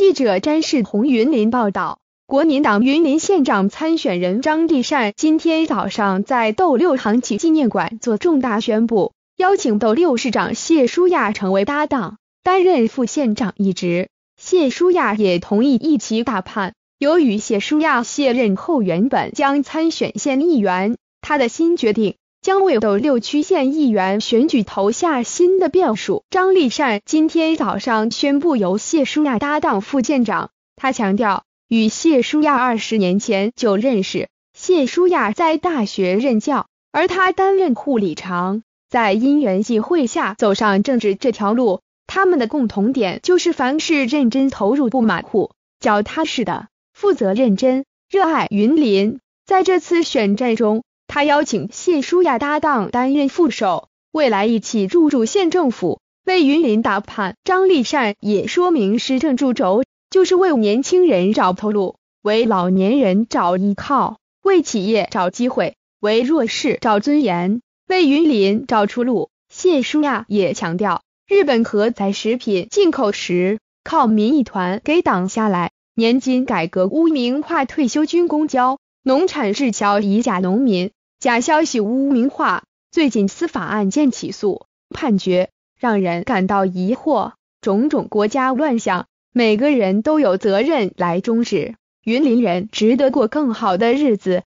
记者詹世红云林报道，国民党云林县长参选人张地善今天早上在斗六航旗纪念馆做重大宣布，邀请斗六市长谢书亚成为搭档，担任副县长一职。谢书亚也同意一起大判。由于谢书亚卸任后原本将参选县议员，他的新决定。将为斗六区县议员选举投下新的变数。张立善今天早上宣布由谢淑亚搭档副舰长。他强调，与谢淑亚二十年前就认识。谢淑亚在大学任教，而他担任护理长，在因缘际会下走上政治这条路。他们的共同点就是凡事认真投入，不马虎，脚踏实地，负责认真，热爱云林。在这次选战中。他邀请谢舒亚搭档担任副手，未来一起入驻县政府，为云林打盘。张立善也说明，施政助轴就是为年轻人找铺路，为老年人找依靠，为企业找机会，为弱势找尊严，为云林找出路。谢舒亚也强调，日本核材食品进口时靠民意团给挡下来，年金改革污名化退休军公交，农产市桥以假农民。假消息污名化，最近司法案件起诉判决让人感到疑惑，种种国家乱象，每个人都有责任来终止。云林人值得过更好的日子。